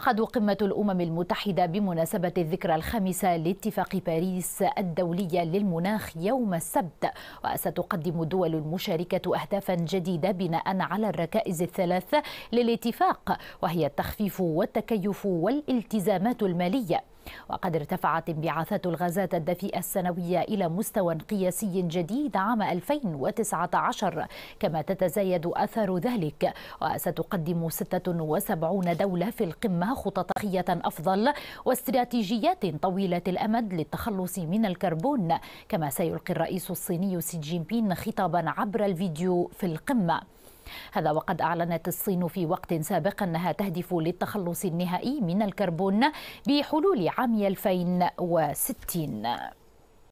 تعقد قمة الأمم المتحدة بمناسبة الذكرى الخامسة لاتفاق باريس الدولية للمناخ يوم السبت وستقدم الدول المشاركة أهدافا جديدة بناء على الركائز الثلاث للاتفاق وهي التخفيف والتكيف والالتزامات المالية وقد ارتفعت انبعاثات الغازات الدفيئة السنوية إلى مستوى قياسي جديد عام 2019 كما تتزايد أثر ذلك وستقدم 76 دولة في القمة خطط خية أفضل واستراتيجيات طويلة الأمد للتخلص من الكربون كما سيلقي الرئيس الصيني سي جين بين خطابا عبر الفيديو في القمه هذا وقد أعلنت الصين في وقت سابق أنها تهدف للتخلص النهائي من الكربون بحلول عام 2060